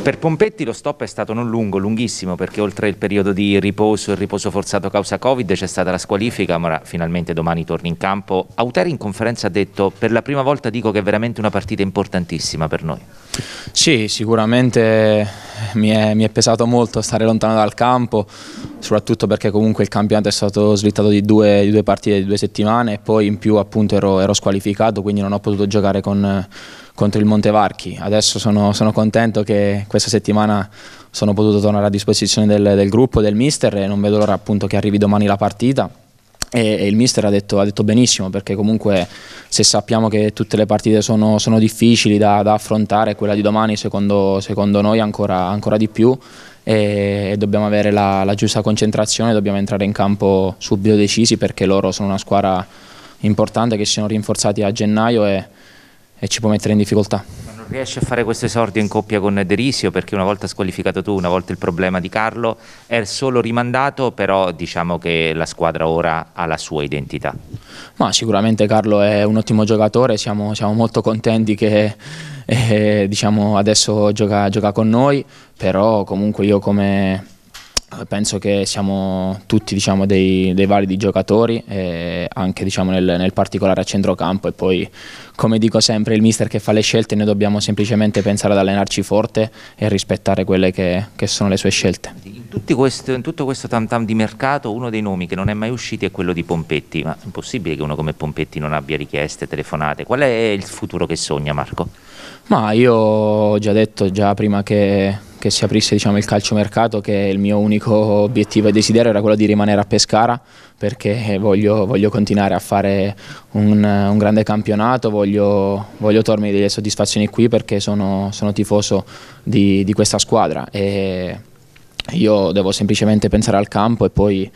Per Pompetti lo stop è stato non lungo, lunghissimo, perché oltre il periodo di riposo e riposo forzato causa Covid c'è stata la squalifica, ma finalmente domani torni in campo. Auteri in conferenza ha detto per la prima volta dico che è veramente una partita importantissima per noi. Sì, sicuramente mi è, mi è pesato molto stare lontano dal campo, soprattutto perché comunque il campionato è stato slittato di due, di due partite, di due settimane e poi in più appunto ero, ero squalificato, quindi non ho potuto giocare con contro il Montevarchi. Adesso sono, sono, contento che questa settimana sono potuto tornare a disposizione del, del gruppo, del mister e non vedo l'ora appunto che arrivi domani la partita. E, e il mister ha detto, ha detto, benissimo perché comunque se sappiamo che tutte le partite sono, sono difficili da, da, affrontare, quella di domani secondo, secondo noi ancora, ancora, di più e, e dobbiamo avere la, la giusta concentrazione, dobbiamo entrare in campo subito decisi perché loro sono una squadra importante che si sono rinforzati a gennaio e e ci può mettere in difficoltà. Ma non riesci a fare questo esordio in coppia con Derisio perché una volta squalificato tu, una volta il problema di Carlo, è solo rimandato, però diciamo che la squadra ora ha la sua identità. Ma sicuramente Carlo è un ottimo giocatore, siamo, siamo molto contenti che eh, diciamo, adesso gioca, gioca con noi, però comunque io come eh, penso che siamo tutti diciamo, dei, dei, validi giocatori, anche diciamo, nel, nel, particolare a centrocampo e poi come dico sempre il mister che fa le scelte, noi dobbiamo semplicemente pensare ad allenarci forte e rispettare quelle che, che sono le sue scelte. In, questo, in tutto questo tam tam di mercato uno dei nomi che non è mai uscito è quello di Pompetti, ma è impossibile che uno come Pompetti non abbia richieste, telefonate. Qual è il futuro che sogna Marco? Ma io ho già detto già prima che che si aprisse diciamo, il calciomercato che il mio unico obiettivo e desiderio era quello di rimanere a Pescara perché voglio, voglio continuare a fare un, un grande campionato, voglio, voglio, tornare delle soddisfazioni qui perché sono, sono tifoso di, di, questa squadra e io devo semplicemente pensare al campo e poi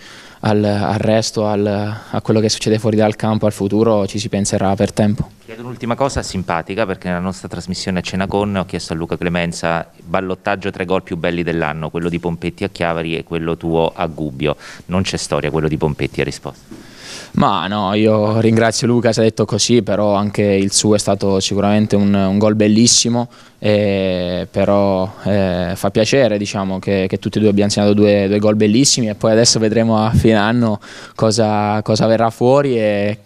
al, al resto, al, a quello che succede fuori dal campo, al futuro, ci si penserà per tempo. Chiedo un'ultima cosa simpatica perché nella nostra trasmissione a cena con ho chiesto a Luca Clemenza ballottaggio tra i gol più belli dell'anno, quello di Pompetti a Chiavari e quello tuo a Gubbio. Non c'è storia quello di Pompetti ha risposto. Ma no, io ringrazio Luca, si è detto così, però anche il suo è stato sicuramente un, un gol bellissimo, eh, però eh, fa piacere diciamo, che, che, tutti e due abbiano segnato due, due, gol bellissimi e poi adesso vedremo a fine anno cosa, cosa verrà fuori e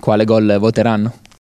quale gol voteranno.